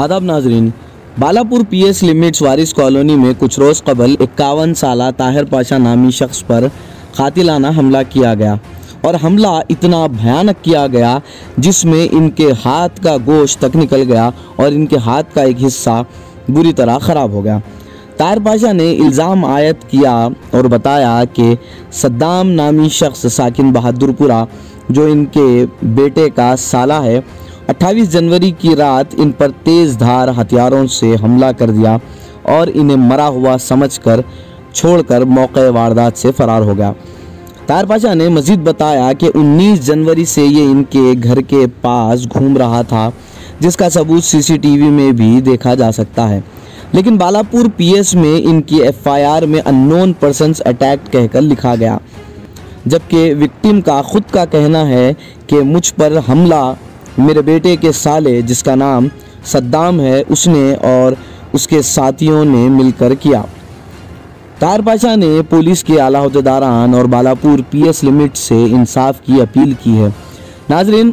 आदाब नाजरीन Balapur PS limits Waris colony में कुछ रोज़ कबल इक्यावन साल ताहिर पाशा नामी शख्स पर कातिलाना हमला किया गया और हमला इतना भयानक किया गया जिसमें इनके हाथ का गोश्त तक निकल गया और इनके हाथ का एक हिस्सा बुरी तरह ख़राब हो गया ताहिर पाशा ने इल्ज़ाम आयद किया और बताया कि सद्दाम नामी शख्स साकििन बहादुरपुरा जो इनके बेटे का साला है 28 जनवरी की रात इन पर तेज धार हथियारों से हमला कर दिया और इन्हें मरा हुआ समझकर छोड़कर मौके वारदात से फरार हो गया तार पाशा ने मजीद बताया कि 19 जनवरी से ये इनके घर के पास घूम रहा था जिसका सबूत सीसीटीवी में भी देखा जा सकता है लेकिन बालापुर पीएस में इनकी एफआईआर में अननोन पर्सन अटैक कहकर लिखा गया जबकि विक्टिम का खुद का कहना है कि मुझ पर हमला मेरे बेटे के साले जिसका नाम सद्दाम है उसने और उसके साथियों ने मिलकर किया तार पाशाह ने पुलिस के अलादारान और बालापुर पीएस लिमिट से इंसाफ की अपील की है नाजरीन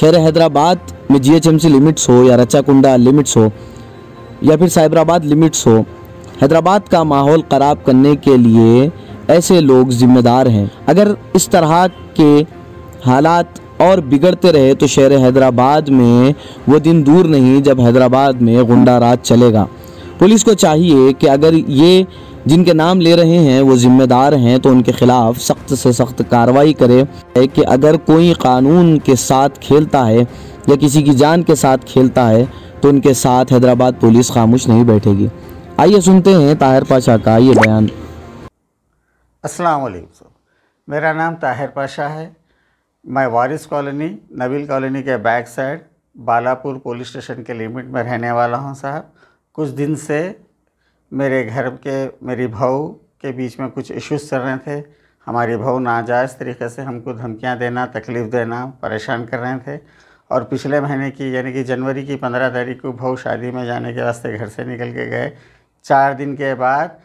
शहर हैदराबाद में जीएचएमसी लिमिट्स हो या रचाकुंडा लिमिट्स हो या फिर साइबराबाद लिमिट्स हो हैदराबाद का माहौल ख़राब करने के लिए ऐसे लोग जिम्मेदार हैं अगर इस तरह के हालात और बिगड़ते रहे तो शहर हैदराबाद में वो दिन दूर नहीं जब हैदराबाद में गुंडा राज चलेगा पुलिस को चाहिए कि अगर ये जिनके नाम ले रहे हैं वो जिम्मेदार हैं तो उनके खिलाफ सख्त से सख्त कार्रवाई करे कि अगर कोई कानून के साथ खेलता है या किसी की जान के साथ खेलता है तो उनके साथ हैदराबाद पुलिस खामोश नहीं बैठेगी आइए सुनते हैं ताहिर पाशा का ये बयान अस्सलाम वालेकुम मेरा नाम ताहिर पाशा है मैं वारिस कॉलोनी नबील कॉलोनी के back side Balapur police station के लिमिट में रहने वाला हूं साहब कुछ दिन से मेरे घर के मेरी भाऊ के बीच में कुछ इश्यूज चल रहे थे हमारी भाव नाजायज़ तरीके से हमको धमकियां देना तकलीफ़ देना परेशान कर रहे थे और पिछले महीने की यानी कि जनवरी की पंद्रह तारीख को भाऊ शादी में जाने के वास्ते घर से निकल के गए चार दिन के बाद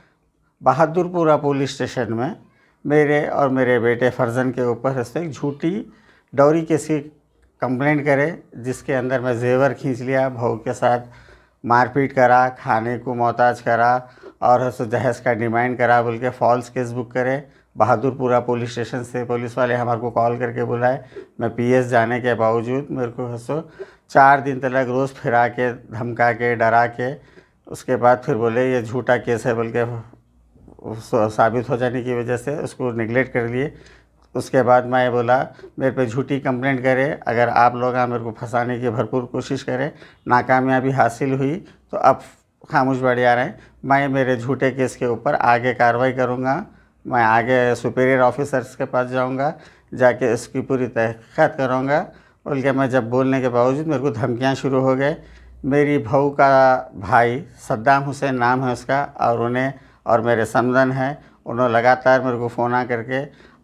बहादुरपुरा पुलिस स्टेशन में मेरे और मेरे बेटे फर्जन के ऊपर उस एक झूठी के केसी कंप्लेंट करे जिसके अंदर मैं जेवर खींच लिया भाव के साथ मारपीट करा खाने को मोहताज करा और हंसो जहेज़ का डिमांड करा बोल के फॉल्स केस बुक करे बहादुरपुरा पुलिस स्टेशन से पुलिस वाले हमारे को कॉल करके बुलाए मैं पीएस जाने के बावजूद मेरे को हंसो चार दिन तक रोज़ फिरा के धमका के डरा के उसके बाद फिर बोले ये झूठा केस है बोल के साबित हो जाने की वजह से उसको निगलेक्ट कर लिए उसके बाद मैं बोला मेरे पे झूठी कंप्लेंट करे अगर आप लोग मेरे को फंसाने की भरपूर कोशिश करें नाकामयाबी हासिल हुई तो अब खामोश बढ़ आ रहे हैं मैं मेरे झूठे केस के ऊपर आगे कार्रवाई करूँगा मैं आगे सुपीरियर ऑफिसर्स के पास जाऊँगा जाके इसकी पूरी तहकीक़त करूँगा बल्कि मैं जब बोलने के बावजूद मेरे को धमकियाँ शुरू हो गए मेरी बहू का भाई सद्दाम हुसैन नाम है उसका और उन्हें और मेरे समधन हैं उन्होंने लगातार मेरे को फ़ोन आ करके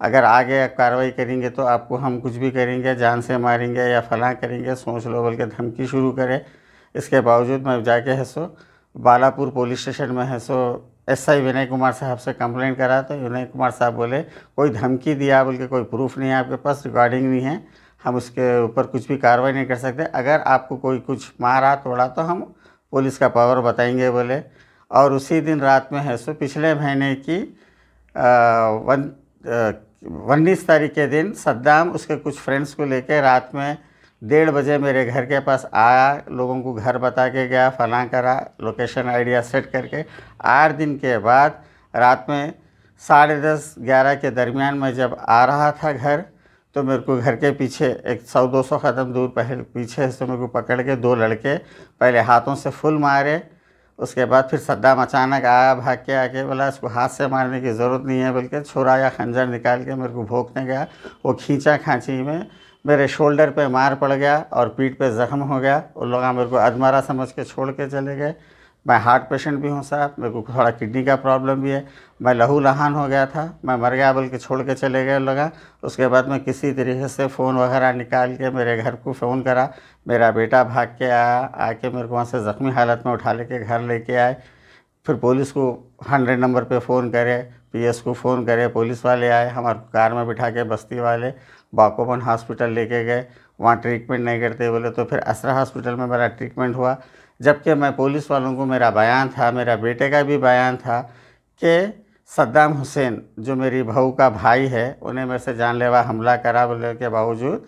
अगर आगे आप कार्रवाई करेंगे तो आपको हम कुछ भी करेंगे जान से मारेंगे या फलां करेंगे सोच लो बल्कि धमकी शुरू करें इसके बावजूद मैं जाके है सो बालापुर पुलिस स्टेशन में है सो एस आई विनय कुमार साहब से कंप्लेंट करा तो विनय कुमार साहब बोले कोई धमकी दिया बल्कि कोई प्रूफ नहीं है आपके पास रिकॉर्डिंग नहीं है हम उसके ऊपर कुछ भी कार्रवाई नहीं कर सकते अगर आपको कोई कुछ मारा तोड़ा तो हम पुलिस का पावर बताएंगे बोले और उसी दिन रात में है सो पिछले महीने की उन्नीस तारीख के दिन सद्दाम उसके कुछ फ्रेंड्स को लेकर रात में डेढ़ बजे मेरे घर के पास आया लोगों को घर बता के गया फला करा लोकेशन आइडिया सेट करके आठ दिन के बाद रात में साढ़े दस ग्यारह के दरमियान मैं जब आ रहा था घर तो मेरे को घर के पीछे एक सौ दो सौ कदम दूर पहले पीछे से मेरे को पकड़ के दो लड़के पहले हाथों से फुल मारे उसके बाद फिर सद्दाम अचानक आया भाग के आके बोला इसको हाथ से मारने की ज़रूरत नहीं है बल्कि छुरा या खंजर निकाल के मेरे को भोंकने गया वो खींचा खांची में मेरे शोल्डर पे मार पड़ गया और पीठ पे ज़ख्म हो गया उन लोग मेरे को अधमारा समझ के छोड़ के चले गए मैं हार्ट पेशेंट भी हूँ साहब मेरे को थोड़ा किडनी का प्रॉब्लम भी है मैं लहू लहान हो गया था मैं मर गया बल्कि छोड़ के चले गए लगा उसके बाद मैं किसी तरीके से फ़ोन वगैरह निकाल के मेरे घर को फ़ोन करा मेरा बेटा भाग के आया आके मेरे को वहाँ से ज़ख्मी हालत में उठा लेके घर लेके आए फिर पुलिस को हंड्रेड नंबर पर फ़ोन करे पी को फ़ोन करे पुलिस वाले आए हमारे कार में बिठा के बस्ती वाले बाकोबन हॉस्पिटल लेके गए वहाँ ट्रीटमेंट नहीं करते बोले तो फिर असरा हॉस्पिटल में मेरा ट्रीटमेंट हुआ जबकि मैं पुलिस वालों को मेरा बयान था मेरा बेटे का भी बयान था कि सद्दाम हुसैन जो मेरी बहू का भाई है उन्हें मेरे से जानलेवा हमला करा बोले के बावजूद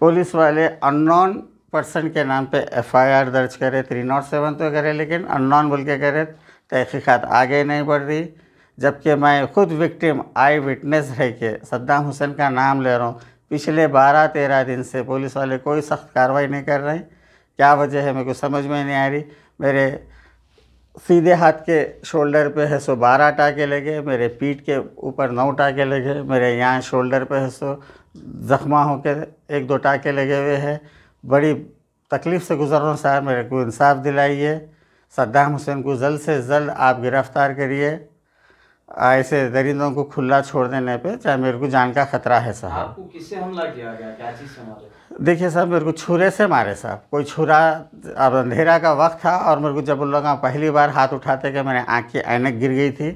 पुलिस वाले अननोन पर्सन के नाम पे एफआईआर दर्ज करे थ्री नॉट सेवन तो करे लेकिन अननोन बोल के करे तहकीक़ात आगे नहीं बढ़ रही जबकि मैं खुद विक्टिम आई विटनेस रह के सद्दाम हुसैन का नाम ले रहा हूँ पिछले बारह तेरह दिन से पुलिस वाले कोई सख्त कार्रवाई नहीं कर रहे क्या वजह है मेरे को समझ में नहीं आ रही मेरे सीधे हाथ के शोल्डर पे है सो बारह टाके लगे मेरे पीठ के ऊपर नौ टाके लगे मेरे यहाँ शोल्डर पे है सो जख्मा होकर एक दो टाके लगे हुए हैं बड़ी तकलीफ़ से गुजर रहा हूँ साहब मेरे को इंसाफ दिलाइए सद्दाम हुसैन को जल्द से जल्द आप गिरफ़्तार करिए ऐसे दरिंदों को खुला छोड़ देने पे चाहे मेरे को जान का खतरा है साहब आपको किससे हमला किया गया क्या चीज़ से मारे देखिए साहब मेरे को छुरे से मारे साहब कोई छुरा अब अंधेरा का वक्त था और मेरे को जब उन लोग पहली बार हाथ उठाते कि मैंने आँख की ऐनक गिर गई थी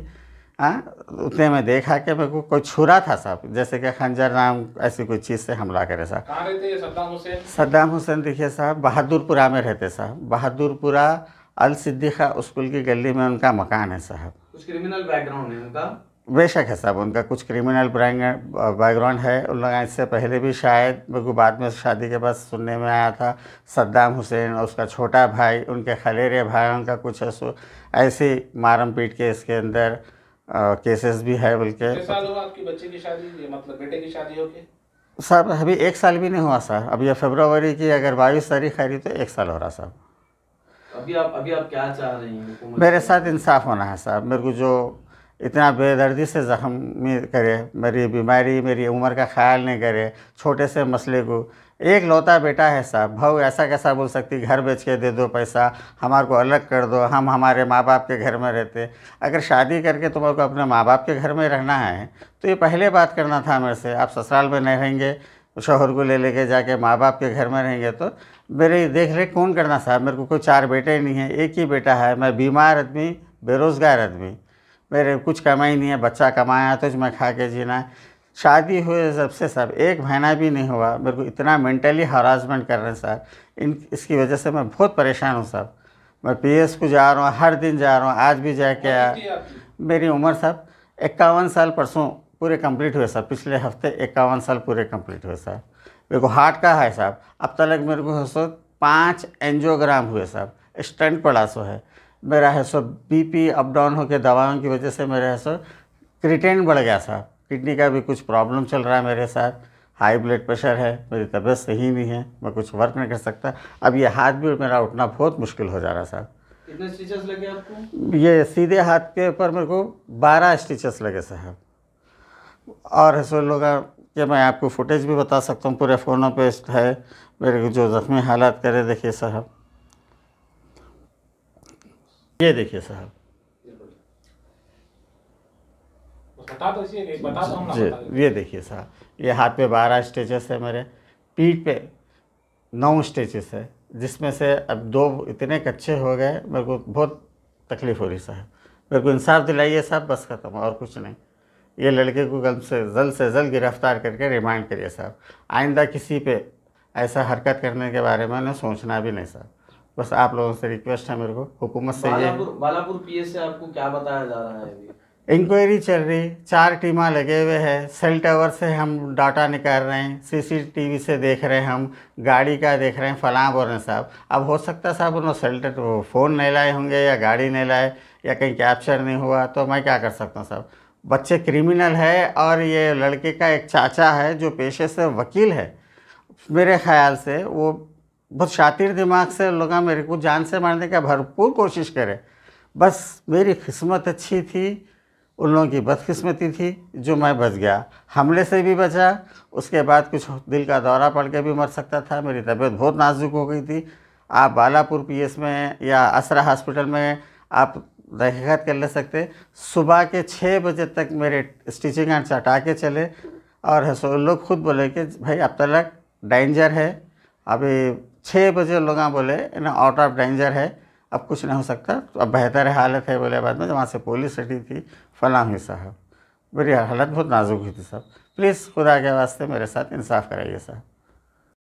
आ? हाँ, उतने में देखा कि मेरे को कोई छुरा था साहब जैसे कि खंजर नाम ऐसी कोई चीज़ से हमला करे साहब सद्दाम हुसैन सद्दाम हुसैन देखिए साहब बहादुरपुरा में रहते साहब बहादुरपुरा अल सिद्दीखा स्कूल की गली में उनका मकान है साहब कुछ क्रिमिनल बैकग्राउंड है उनका बेशक है साहब उनका कुछ क्रिमिनल बैकग्राउंड है उन लोग इससे पहले भी शायद मेरे बाद में शादी के बाद सुनने में आया था सद्दाम हुसैन और उसका छोटा भाई उनके खलेरे भाई उनका कुछ ऐसी मारम पीट के इसके अंदर केसेस भी है बल्कि मतलब साहब अभी एक साल भी नहीं हुआ सर अभी फेबरवरी की अगर बाईस तारीख आ रही तो एक साल हो रहा साहब अभी आप अभी आप क्या चाह रही हैं तो मेरे साथ इंसाफ होना है साहब मेरे को जो इतना बेदर्दी से जख्मी करे मेरी बीमारी मेरी उम्र का ख्याल नहीं करे छोटे से मसले को एक लौता बेटा है साहब भाव ऐसा कैसा बोल सकती घर बेच के दे दो पैसा हमारे को अलग कर दो हम हमारे माँ बाप के घर में रहते अगर शादी करके तुम्हारे को अपने माँ बाप के घर में रहना है तो ये पहले बात करना था मेरे से आप ससुराल में नहीं रहेंगे शोहर को ले लेके जाके माँ बाप के घर में रहेंगे तो मेरी देख रेख कौन करना साहब मेरे को कोई चार बेटे ही नहीं है एक ही बेटा है मैं बीमार आदमी बेरोज़गार आदमी मेरे कुछ कमाई नहीं है बच्चा कमाया तो मैं खा के जीना शादी हुए जब से साहब एक महीना भी नहीं हुआ मेरे को इतना मेंटली हरासमेंट कर रहे हैं साहब इन इसकी वजह से मैं बहुत परेशान हूँ साहब मैं एस को जा रहा हूँ हर दिन जा रहा हूँ आज भी जाके आया मेरी उम्र साहब इक्यावन साल परसों पूरे कंप्लीट हुए सर पिछले हफ्ते इक्यावन साल पूरे कंप्लीट हुए सर मेरे को हार्ट का है साहब अब तक मेरे को है सो पाँच एनजियोग्राम हुए साहब स्टेंट पड़ा सो है मेरा है सो बीपी अप डाउन होकर दवाओं की वजह से मेरा है सो क्रिटेन बढ़ गया साहब किडनी का भी कुछ प्रॉब्लम चल रहा है मेरे साथ हाई ब्लड प्रेशर है मेरी तबीयत सही नहीं है मैं कुछ वर्क नहीं कर सकता अब ये हाथ भी मेरा उठना बहुत मुश्किल हो जा रहा साहब कितने स्टिचेस लगे आपको ये सीधे हाथ के ऊपर मेरे को बारह स्टिचेस लगे साहब और रसोल लोग कि मैं आपको फुटेज भी बता सकता हूँ पूरे फ़ोनों पे है मेरे को जो ज़ख्मी हालात करे देखिए साहब ये देखिए साहब तो तो जी ये देखिए साहब ये हाथ पे बारह स्टेचेस है मेरे पीठ पे नौ स्टेचेस है जिसमें से अब दो इतने कच्चे हो गए मेरे को बहुत तकलीफ़ हो रही साहब मेरे को इंसाफ दिलाइए साहब बस ख़त्म और कुछ नहीं ये लड़के को गल से जल्द से जल्द गिरफ्तार करके रिमांड करिए साहब आइंदा किसी पे ऐसा हरकत करने के बारे में उन्हें सोचना भी नहीं साहब बस आप लोगों से रिक्वेस्ट है मेरे को हुकूमत से बालापुर, बालापुर पी से आपको क्या बताया जा रहा है इंक्वायरी चल रही चार टीमा लगे हुए हैं सेल टावर से हम डाटा निकाल रहे हैं सीसीटीवी से देख रहे हैं हम गाड़ी का देख रहे हैं फलां बोल रहे हैं साहब अब हो सकता है साहब उन्होंने सेल फ़ोन नहीं लाए होंगे या गाड़ी नहीं लाए या कहीं कैप्चर नहीं हुआ तो मैं क्या कर सकता हूँ साहब बच्चे क्रिमिनल है और ये लड़के का एक चाचा है जो पेशे से वकील है मेरे ख्याल से वो बहुत शातिर दिमाग से लोग मेरे को जान से मारने का भरपूर कोशिश करे बस मेरी किस्मत अच्छी थी उन लोगों की बदकिस्मती थी जो मैं बच गया हमले से भी बचा उसके बाद कुछ दिल का दौरा पड़ के भी मर सकता था मेरी तबीयत बहुत नाजुक हो गई थी आप बालापुर पीएस में या असरा हॉस्पिटल में आप हकीकत कर ले सकते सुबह के छः बजे तक मेरे स्टिचिंग हैंड हटा के चले और लोग खुद बोले कि भाई अब तक तो डेंजर है अभी छः बजे लोग बोले ना आउट ऑफ डेंजर है अब कुछ नहीं हो सकता तो अब बेहतर हालत है बोले बाद में वहाँ से पुलिस हटी थी फलाम हुई साहब मेरी हालत बहुत नाजुक हुई थी साहब प्लीज़ खुदा के वास्ते मेरे साथ इंसाफ़ कराइए साहब